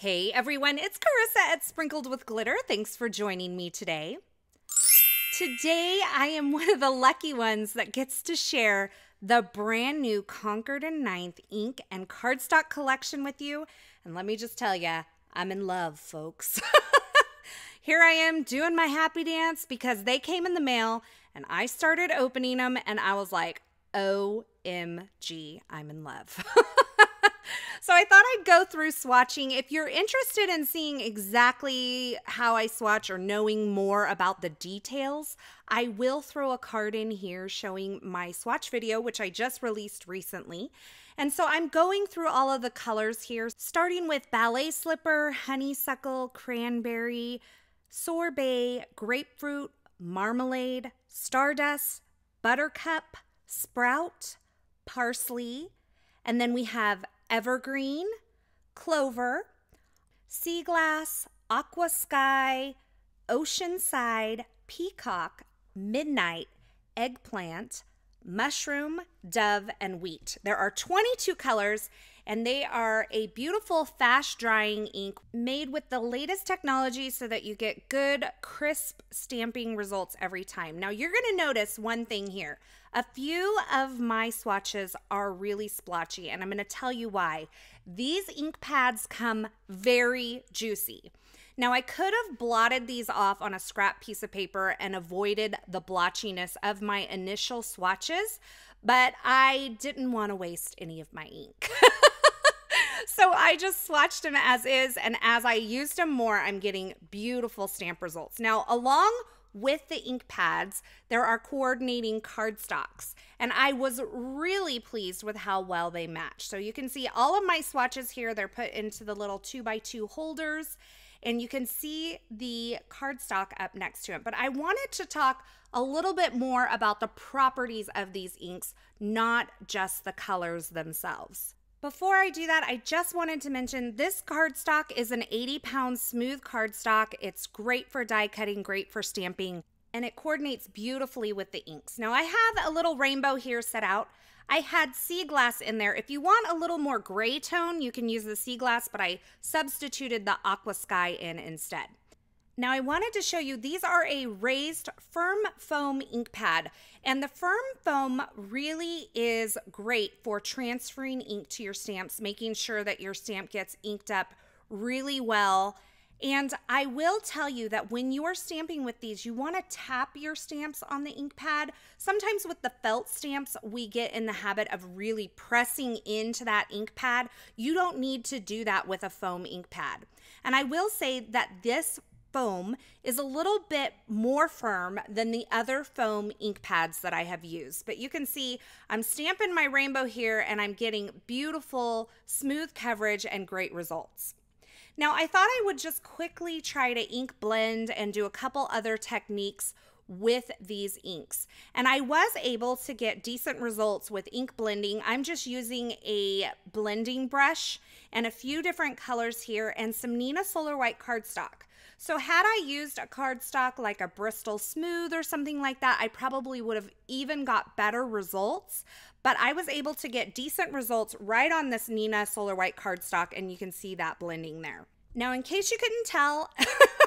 Hey everyone, it's Carissa at Sprinkled with Glitter. Thanks for joining me today. Today, I am one of the lucky ones that gets to share the brand new Concord and Ninth ink and cardstock collection with you. And let me just tell you, I'm in love, folks. Here I am doing my happy dance because they came in the mail and I started opening them and I was like, OMG, I'm in love. So I thought I'd go through swatching. If you're interested in seeing exactly how I swatch or knowing more about the details, I will throw a card in here showing my swatch video, which I just released recently. And so I'm going through all of the colors here, starting with ballet slipper, honeysuckle, cranberry, sorbet, grapefruit, marmalade, stardust, buttercup, sprout, parsley, and then we have evergreen, clover, sea glass, aqua sky, oceanside, peacock, midnight, eggplant, mushroom, dove, and wheat. There are 22 colors and they are a beautiful fast drying ink made with the latest technology so that you get good, crisp stamping results every time. Now, you're going to notice one thing here. A few of my swatches are really splotchy, and I'm going to tell you why. These ink pads come very juicy. Now, I could have blotted these off on a scrap piece of paper and avoided the blotchiness of my initial swatches, but I didn't want to waste any of my ink. so I just swatched them as is. And as I used them more, I'm getting beautiful stamp results. Now, along with the ink pads, there are coordinating cardstocks. And I was really pleased with how well they match. So you can see all of my swatches here, they're put into the little two by two holders and you can see the cardstock up next to it. But I wanted to talk a little bit more about the properties of these inks, not just the colors themselves. Before I do that, I just wanted to mention this cardstock is an 80 pound smooth cardstock. It's great for die cutting, great for stamping, and it coordinates beautifully with the inks. Now I have a little rainbow here set out. I had sea glass in there. If you want a little more gray tone, you can use the sea glass, but I substituted the aqua sky in instead. Now I wanted to show you, these are a raised firm foam ink pad and the firm foam really is great for transferring ink to your stamps, making sure that your stamp gets inked up really well. And I will tell you that when you are stamping with these, you want to tap your stamps on the ink pad. Sometimes with the felt stamps, we get in the habit of really pressing into that ink pad. You don't need to do that with a foam ink pad. And I will say that this foam is a little bit more firm than the other foam ink pads that I have used. But you can see I'm stamping my rainbow here and I'm getting beautiful, smooth coverage and great results. Now I thought I would just quickly try to ink blend and do a couple other techniques with these inks. And I was able to get decent results with ink blending. I'm just using a blending brush and a few different colors here and some Nina Solar White cardstock. So had I used a cardstock like a Bristol Smooth or something like that, I probably would have even got better results. But I was able to get decent results right on this Nina Solar White cardstock and you can see that blending there. Now, in case you couldn't tell,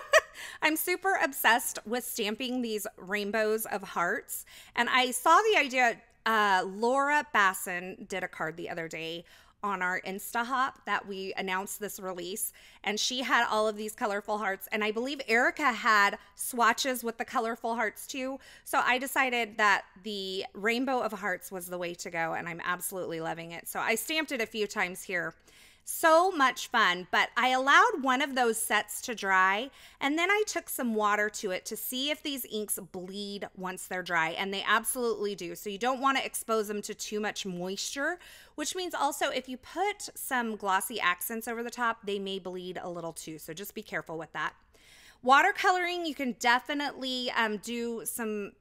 I'm super obsessed with stamping these rainbows of hearts. And I saw the idea, uh, Laura Basson did a card the other day on our Instahop that we announced this release. And she had all of these colorful hearts. And I believe Erica had swatches with the colorful hearts too. So I decided that the rainbow of hearts was the way to go. And I'm absolutely loving it. So I stamped it a few times here so much fun, but I allowed one of those sets to dry and then I took some water to it to see if these inks bleed once they're dry, and they absolutely do. So you don't want to expose them to too much moisture, which means also if you put some glossy accents over the top, they may bleed a little too. So just be careful with that. Watercoloring, you can definitely um, do some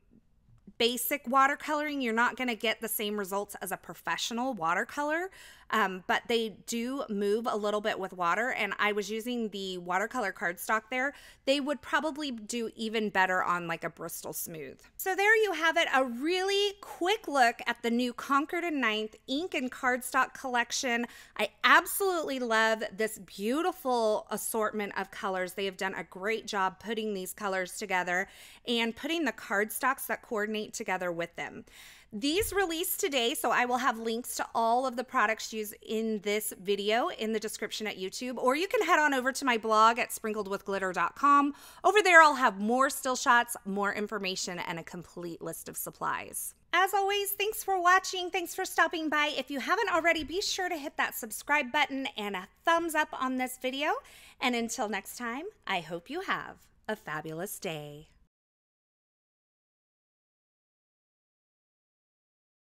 basic watercoloring. You're not going to get the same results as a professional watercolor, um, but they do move a little bit with water. And I was using the watercolor cardstock there. They would probably do even better on like a Bristol Smooth. So there you have it, a really quick look at the new Concord and Ninth ink and cardstock collection. I absolutely love this beautiful assortment of colors. They have done a great job putting these colors together and putting the cardstocks that coordinate together with them. These release today, so I will have links to all of the products used in this video in the description at YouTube, or you can head on over to my blog at sprinkledwithglitter.com. Over there, I'll have more still shots, more information, and a complete list of supplies. As always, thanks for watching. Thanks for stopping by. If you haven't already, be sure to hit that subscribe button and a thumbs up on this video. And until next time, I hope you have a fabulous day.